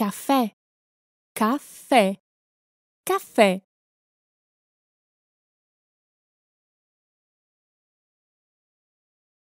café, café, café.